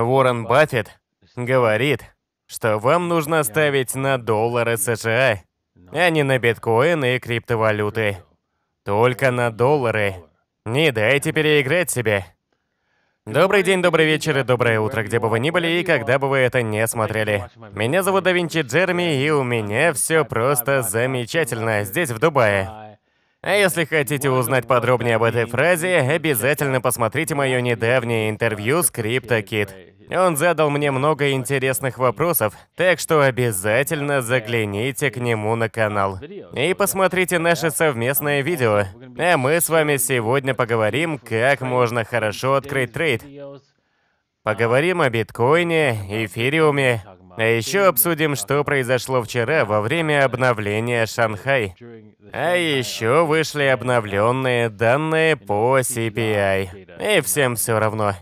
Уоррен Баффет говорит, что вам нужно ставить на доллары США, а не на биткоины и криптовалюты. Только на доллары. Не дайте переиграть себе. Добрый день, добрый вечер и доброе утро, где бы вы ни были и когда бы вы это не смотрели. Меня зовут Давинчи Джерми, и у меня все просто замечательно здесь, в Дубае. А если хотите узнать подробнее об этой фразе, обязательно посмотрите мое недавнее интервью с CryptoKid. Он задал мне много интересных вопросов, так что обязательно загляните к нему на канал. И посмотрите наше совместное видео. А мы с вами сегодня поговорим, как можно хорошо открыть трейд. Поговорим о биткоине, эфириуме, а еще обсудим, что произошло вчера во время обновления Шанхай. А еще вышли обновленные данные по CPI. И всем все равно.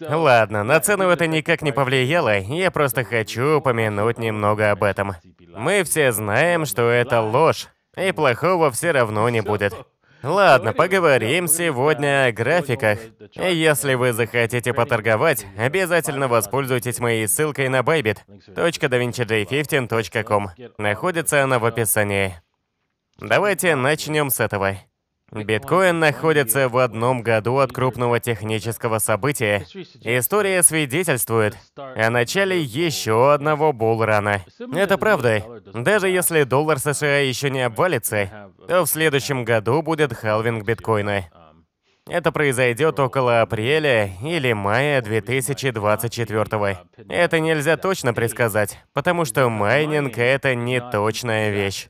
Ладно, на цену это никак не повлияло, я просто хочу упомянуть немного об этом. Мы все знаем, что это ложь, и плохого все равно не будет. Ладно, поговорим сегодня о графиках. если вы захотите поторговать, обязательно воспользуйтесь моей ссылкой на Bybit. .davincij15.com. Находится она в описании. Давайте начнем с этого. Биткоин находится в одном году от крупного технического события. История свидетельствует о начале еще одного булрана. Это правда. Даже если доллар США еще не обвалится, то в следующем году будет халвинг биткоина. Это произойдет около апреля или мая 2024. Это нельзя точно предсказать, потому что майнинг — это не точная вещь.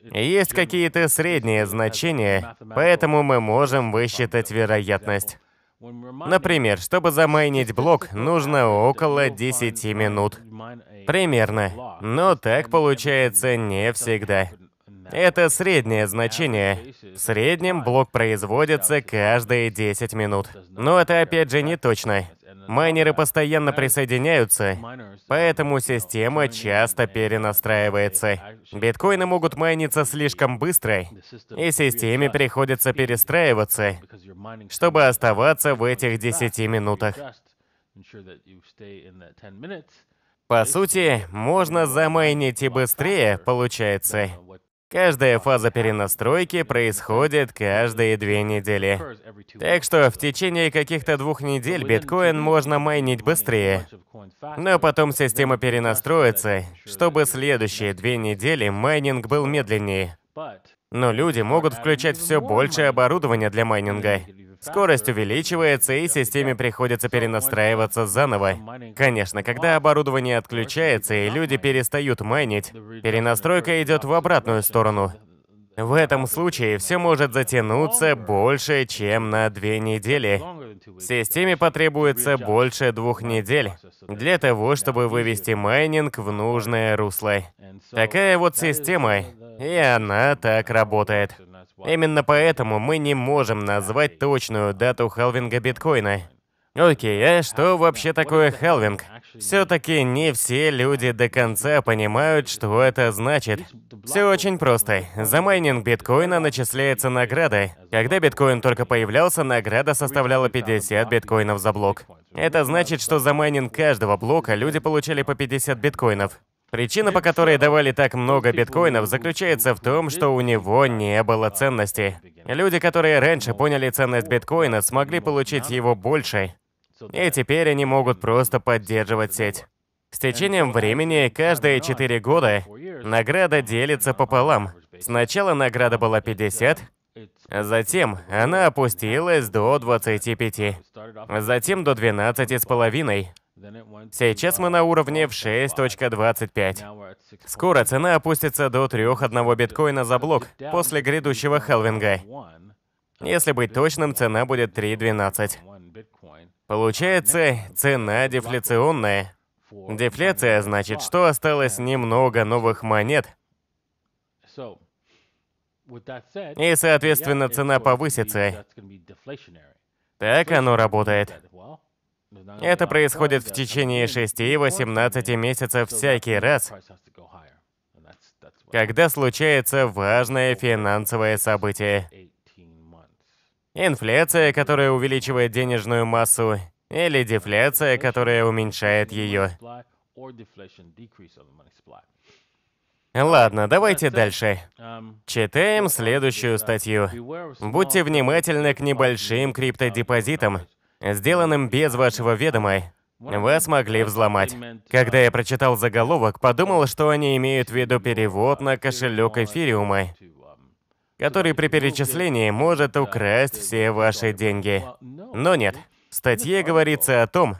Есть какие-то средние значения, поэтому мы можем высчитать вероятность. Например, чтобы замайнить блок, нужно около 10 минут. Примерно. Но так получается не всегда. Это среднее значение. В среднем блок производится каждые 10 минут. Но это опять же не точно. Майнеры постоянно присоединяются, поэтому система часто перенастраивается. Биткоины могут майниться слишком быстро, и системе приходится перестраиваться, чтобы оставаться в этих 10 минутах. По сути, можно замайнить и быстрее, получается, Каждая фаза перенастройки происходит каждые две недели. Так что в течение каких-то двух недель биткоин можно майнить быстрее. Но потом система перенастроится, чтобы следующие две недели майнинг был медленнее. Но люди могут включать все больше оборудования для майнинга. Скорость увеличивается, и системе приходится перенастраиваться заново. Конечно, когда оборудование отключается и люди перестают майнить, перенастройка идет в обратную сторону. В этом случае все может затянуться больше, чем на две недели. Системе потребуется больше двух недель для того, чтобы вывести майнинг в нужное русло. Такая вот система, и она так работает. Именно поэтому мы не можем назвать точную дату халвинга биткоина. Окей, а что вообще такое халвинг? Все-таки не все люди до конца понимают, что это значит. Все очень просто. За майнинг биткоина начисляется награда. Когда биткоин только появлялся, награда составляла 50 биткоинов за блок. Это значит, что за майнинг каждого блока люди получали по 50 биткоинов. Причина, по которой давали так много биткоинов, заключается в том, что у него не было ценности. Люди, которые раньше поняли ценность биткоина, смогли получить его больше, и теперь они могут просто поддерживать сеть. С течением времени, каждые 4 года, награда делится пополам. Сначала награда была 50, затем она опустилась до 25, затем до 12,5, Сейчас мы на уровне в 6.25. Скоро цена опустится до 3,1 биткоина за блок после грядущего халвинга. Если быть точным, цена будет 3.12. Получается, цена дефляционная. Дефляция значит, что осталось немного новых монет. И, соответственно, цена повысится. Так оно работает. Это происходит в течение 6 и 18 месяцев всякий раз, когда случается важное финансовое событие. Инфляция, которая увеличивает денежную массу, или дефляция, которая уменьшает ее. Ладно, давайте дальше. Читаем следующую статью. Будьте внимательны к небольшим криптодепозитам, сделанным без вашего ведома, вас могли взломать. Когда я прочитал заголовок, подумал, что они имеют в виду перевод на кошелек эфириума, который при перечислении может украсть все ваши деньги. Но нет. В статье говорится о том,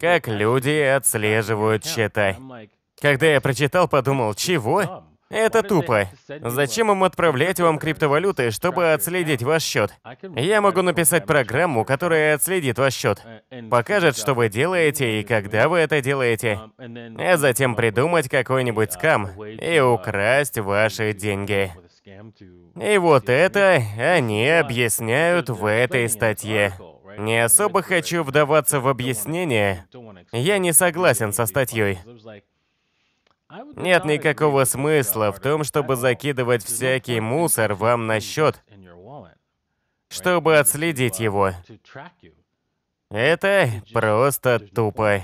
как люди отслеживают счета. Когда я прочитал, подумал, чего? Это тупо. Зачем им отправлять вам криптовалюты, чтобы э, отследить ваш счет? Я могу написать программу, которая отследит ваш счет, э, покажет, что вы делаете и когда вы это делаете, um, а затем придумать какой-нибудь скам и uh, украсть ваши деньги. И вот это они объясняют в этой статье. Не особо хочу вдаваться в объяснение. Я не согласен со статьей. Нет никакого смысла в том, чтобы закидывать всякий мусор вам на счет, чтобы отследить его. Это просто тупо.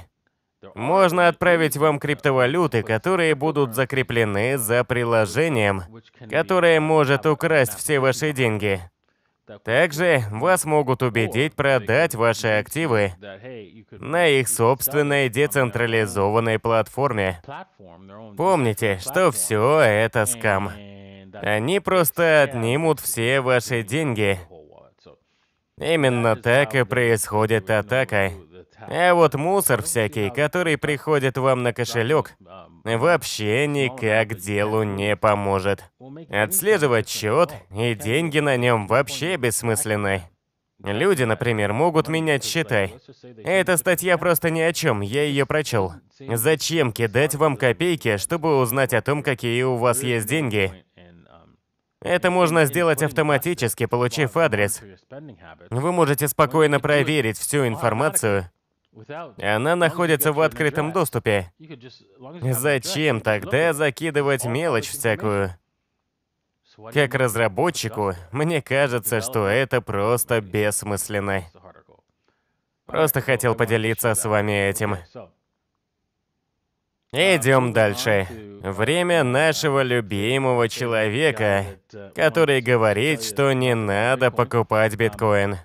Можно отправить вам криптовалюты, которые будут закреплены за приложением, которое может украсть все ваши деньги. Также вас могут убедить продать ваши активы на их собственной децентрализованной платформе. Помните, что все это скам. Они просто отнимут все ваши деньги. Именно так и происходит атака. А вот мусор всякий, который приходит вам на um, кошелек, вообще никак делу не поможет. Отслеживать счет и деньги на нем вообще бессмысленны. Люди, например, могут менять счета. Эта статья просто ни о чем, я ее прочел. Зачем кидать вам копейки, чтобы узнать о том, какие у вас есть деньги? Это можно сделать автоматически, получив адрес. Вы можете спокойно проверить всю информацию и она находится в открытом доступе. Зачем тогда закидывать мелочь всякую? Как разработчику, мне кажется, что это просто бессмысленно. Просто хотел поделиться с вами этим. Идем uh, дальше. Uh, Время uh, нашего любимого человека, который говорит, что не надо покупать um, биткоин.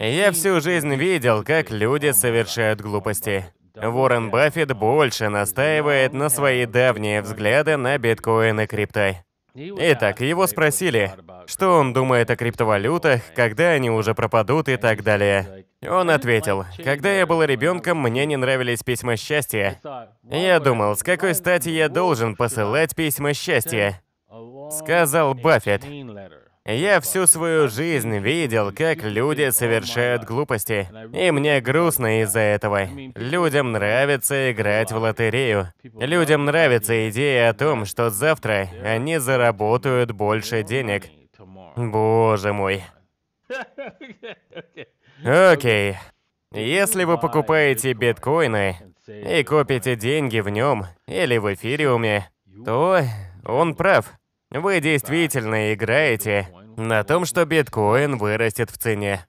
Я всю жизнь видел, как люди совершают глупости. Уоррен Баффет больше настаивает на свои давние взгляды на биткоин и крипто. Итак, его спросили, что он думает о криптовалютах, когда они уже пропадут и так далее. Он ответил, когда я был ребенком, мне не нравились письма счастья. Я думал, с какой стати я должен посылать письма счастья? Сказал Баффет. Я всю свою жизнь видел, как люди совершают глупости. И мне грустно из-за этого. Людям нравится играть в лотерею. Людям нравится идея о том, что завтра они заработают больше денег. Боже мой. Окей. Если вы покупаете биткоины и копите деньги в нем или в эфириуме, то он прав. Вы действительно играете на том, что биткоин вырастет в цене.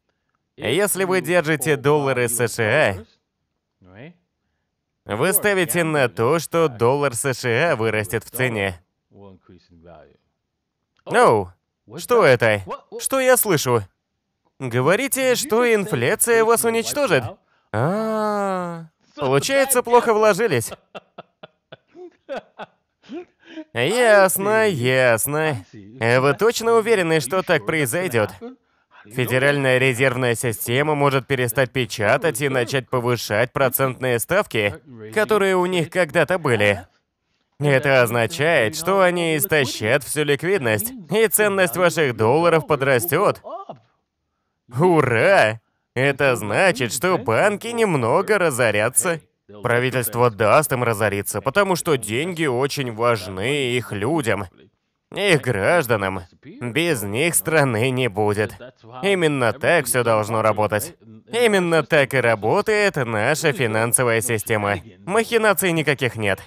Если вы держите доллары США, вы ставите на то, что доллар США вырастет в цене. Оу, что это? Что я слышу? Говорите, что инфляция вас уничтожит? А, -а, -а. получается, плохо вложились. Ясно, ясно. Вы точно уверены, что так произойдет? Федеральная резервная система может перестать печатать и начать повышать процентные ставки, которые у них когда-то были. Это означает, что они истощат всю ликвидность, и ценность ваших долларов подрастет. Ура! Это значит, что банки немного разорятся. Правительство даст им разориться, потому что деньги очень важны их людям, их гражданам. Без них страны не будет. Именно так все должно работать. Именно так и работает наша финансовая система. Махинаций никаких нет.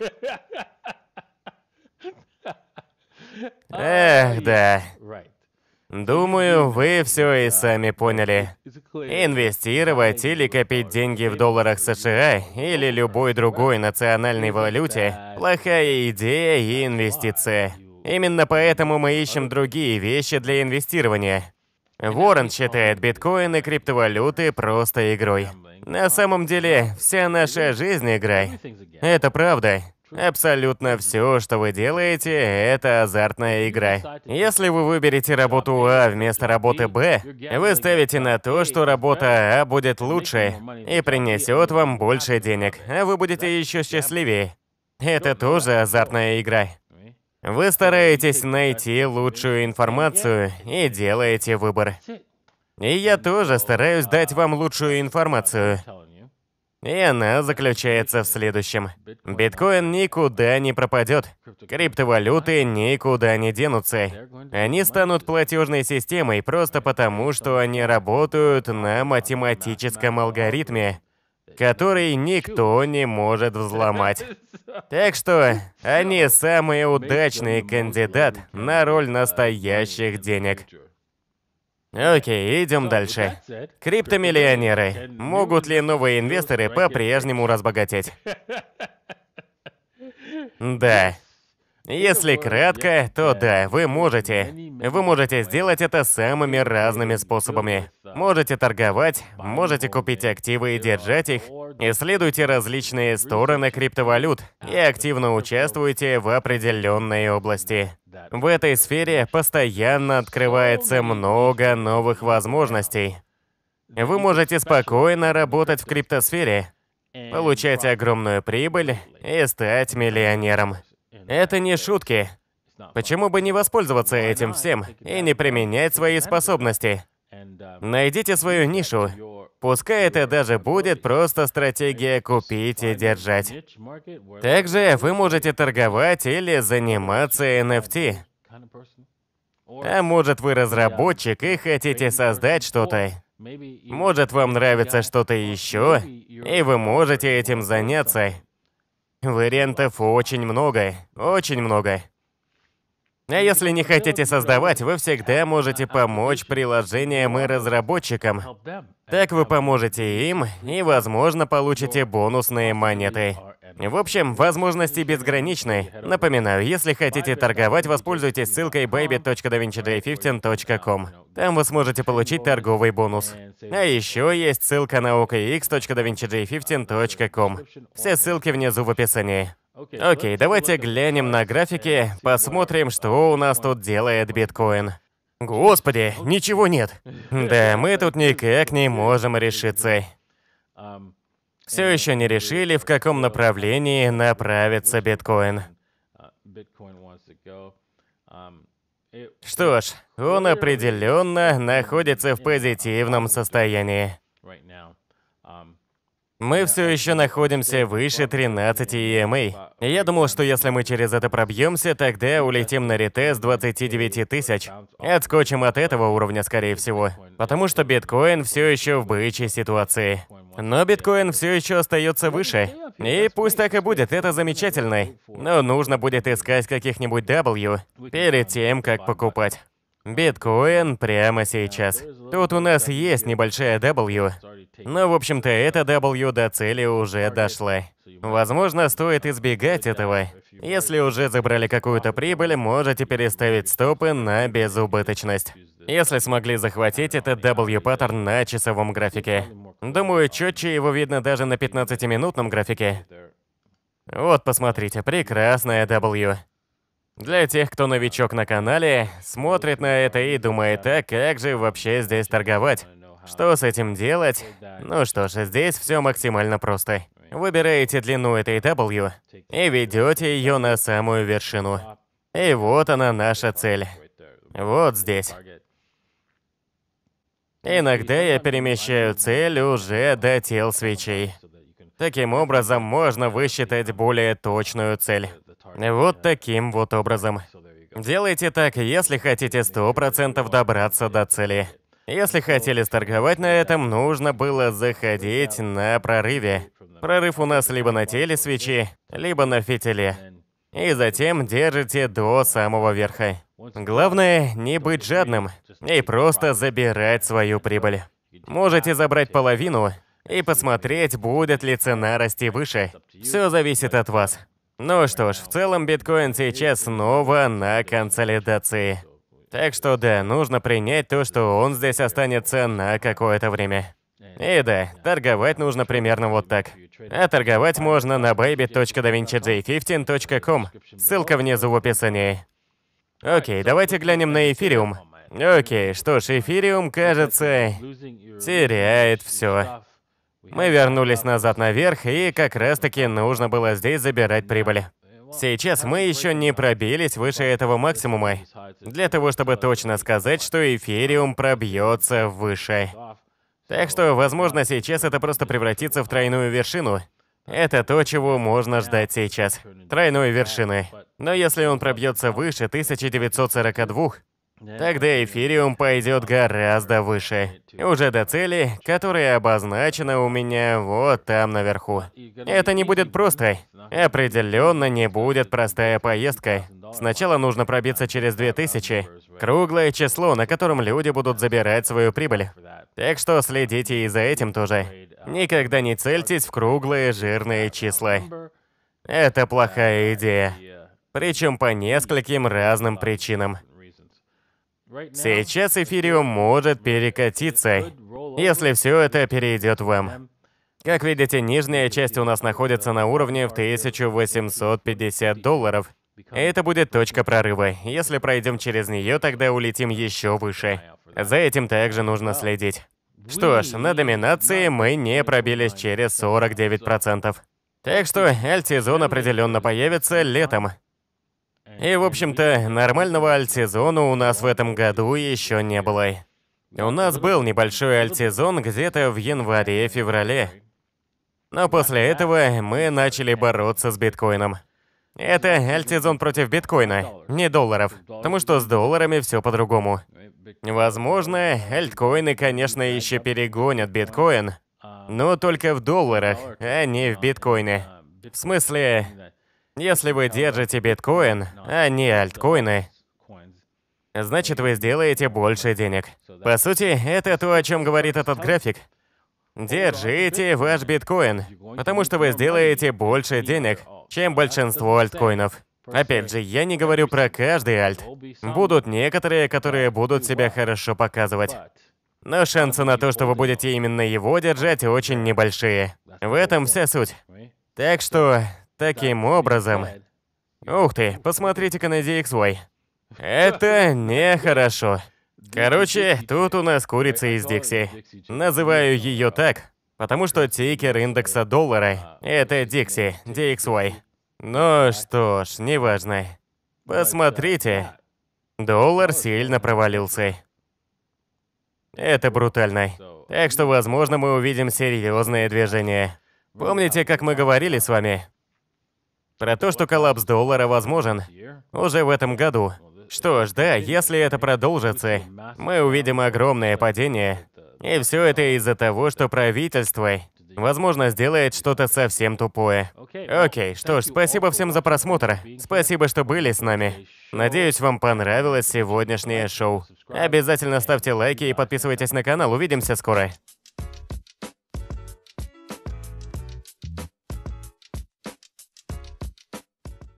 Эх, да. Думаю, вы все и сами поняли. Инвестировать или копить деньги в долларах США или любой другой национальной валюте – плохая идея и инвестиция. Именно поэтому мы ищем другие вещи для инвестирования. Уоррен считает биткоин и криптовалюты просто игрой. На самом деле, вся наша жизнь игра. Это правда. Абсолютно все, что вы делаете, это азартная игра. Если вы выберете работу А вместо работы Б, вы ставите на то, что работа А будет лучше и принесет вам больше денег, а вы будете еще счастливее. Это тоже азартная игра. Вы стараетесь найти лучшую информацию и делаете выбор. И я тоже стараюсь дать вам лучшую информацию. И она заключается в следующем. Биткоин никуда не пропадет. Криптовалюты никуда не денутся. Они станут платежной системой просто потому, что они работают на математическом алгоритме, который никто не может взломать. Так что они самый удачный кандидат на роль настоящих денег. Окей, идем дальше. Криптомиллионеры. Могут ли новые инвесторы по-прежнему разбогатеть? Да. Если кратко, то да, вы можете. Вы можете сделать это самыми разными способами. Можете торговать, можете купить активы и держать их. Исследуйте различные стороны криптовалют и активно участвуйте в определенной области. В этой сфере постоянно открывается много новых возможностей. Вы можете спокойно работать в криптосфере, получать огромную прибыль и стать миллионером. Это не шутки. Почему бы не воспользоваться этим всем и не применять свои способности? Найдите свою нишу. Пускай это даже будет просто стратегия купить и держать. Также вы можете торговать или заниматься NFT. А может вы разработчик и хотите создать что-то. Может вам нравится что-то еще, и вы можете этим заняться. Вариантов очень много, очень много. А если не хотите создавать, вы всегда можете помочь приложениям и разработчикам. Так вы поможете им и, возможно, получите бонусные монеты. В общем, возможности безграничны. Напоминаю, если хотите торговать, воспользуйтесь ссылкой babydavinci 15com Там вы сможете получить торговый бонус. А еще есть ссылка на okxdavinci 15com Все ссылки внизу в описании. Окей, давайте глянем на графики, посмотрим, что у нас тут делает биткоин. Господи, ничего нет. Да, мы тут никак не можем решиться все еще не решили, в каком направлении направится биткоин. Что ж, он определенно находится в позитивном состоянии. Мы все еще находимся выше 13 EMA. Я думал, что если мы через это пробьемся, тогда улетим на рете с 29 тысяч. Отскочим от этого уровня, скорее всего. Потому что биткоин все еще в бычьей ситуации. Но биткоин все еще остается выше. И пусть так и будет, это замечательно. Но нужно будет искать каких-нибудь W перед тем, как покупать биткоин прямо сейчас. Тут у нас есть небольшая W, но в общем-то эта W до цели уже дошла. Возможно, стоит избегать этого. Если уже забрали какую-то прибыль, можете переставить стопы на безубыточность. Если смогли захватить этот W-паттерн на часовом графике. Думаю, четче его видно даже на 15-минутном графике. Вот, посмотрите, прекрасная W. Для тех, кто новичок на канале, смотрит на это и думает, а как же вообще здесь торговать? Что с этим делать? Ну что ж, здесь все максимально просто. Выбираете длину этой W и ведете ее на самую вершину. И вот она наша цель. Вот здесь. Иногда я перемещаю цель уже до тел свечей. Таким образом можно высчитать более точную цель. Вот таким вот образом. Делайте так, если хотите 100% добраться до цели. Если хотели сторговать на этом, нужно было заходить на прорыве. Прорыв у нас либо на теле свечи, либо на фитиле. И затем держите до самого верха. Главное, не быть жадным и просто забирать свою прибыль. Можете забрать половину и посмотреть, будет ли цена расти выше. Все зависит от вас. Ну что ж, в целом биткоин сейчас снова на консолидации. Так что да, нужно принять то, что он здесь останется на какое-то время. И да, торговать нужно примерно вот так. А торговать можно на baby.davinciJ15.com. Ссылка внизу в описании. Окей, давайте глянем на эфириум. Окей, что ж, эфириум, кажется, теряет все. Мы вернулись назад наверх, и как раз-таки нужно было здесь забирать прибыли. Сейчас мы еще не пробились выше этого максимума, для того, чтобы точно сказать, что эфириум пробьется выше. Так что, возможно, сейчас это просто превратится в тройную вершину. Это то, чего можно ждать сейчас. Тройной вершины. Но если он пробьется выше 1942, Тогда эфириум пойдет гораздо выше. Уже до цели, которая обозначена у меня вот там наверху. Это не будет просто. Определенно не будет простая поездка. Сначала нужно пробиться через 2000. Круглое число, на котором люди будут забирать свою прибыль. Так что следите и за этим тоже. Никогда не цельтесь в круглые жирные числа. Это плохая идея. Причем по нескольким разным причинам. Сейчас эфириум может перекатиться, если все это перейдет в м. Как видите, нижняя часть у нас находится на уровне в 1850 долларов. Это будет точка прорыва. Если пройдем через нее, тогда улетим еще выше. За этим также нужно следить. Что ж, на доминации мы не пробились через 49%. Так что альтизон определенно появится летом. И, в общем-то, нормального альтсезона у нас в этом году еще не было. У нас был небольшой альтсезон где-то в январе-феврале. Но после этого мы начали бороться с биткоином. Это альтсезон против биткоина, не долларов. Потому что с долларами все по-другому. Возможно, альткоины, конечно, еще перегонят биткоин, но только в долларах, а не в биткоине. В смысле, если вы держите биткоин, а не альткоины, значит вы сделаете больше денег. По сути, это то, о чем говорит этот график. Держите ваш биткоин, потому что вы сделаете больше денег, чем большинство альткоинов. Опять же, я не говорю про каждый альт. Будут некоторые, которые будут себя хорошо показывать. Но шансы на то, что вы будете именно его держать, очень небольшие. В этом вся суть. Так что Таким образом... Ух ты, посмотрите-ка на DXY. Это нехорошо. Короче, тут у нас курица из Дикси. Называю ее так, потому что тикер индекса доллара — это Дикси, DXY. Ну что ж, неважно. Посмотрите, доллар сильно провалился. Это брутально. Так что, возможно, мы увидим серьезное движение. Ну Помните, как мы говорили с вами? Про то, что коллапс доллара возможен уже в этом году. Что ж, да, если это продолжится, мы увидим огромное падение. И все это из-за того, что правительство, возможно, сделает что-то совсем тупое. Окей, что ж, спасибо всем за просмотр. Спасибо, что были с нами. Надеюсь, вам понравилось сегодняшнее шоу. Обязательно ставьте лайки и подписывайтесь на канал. Увидимся скоро.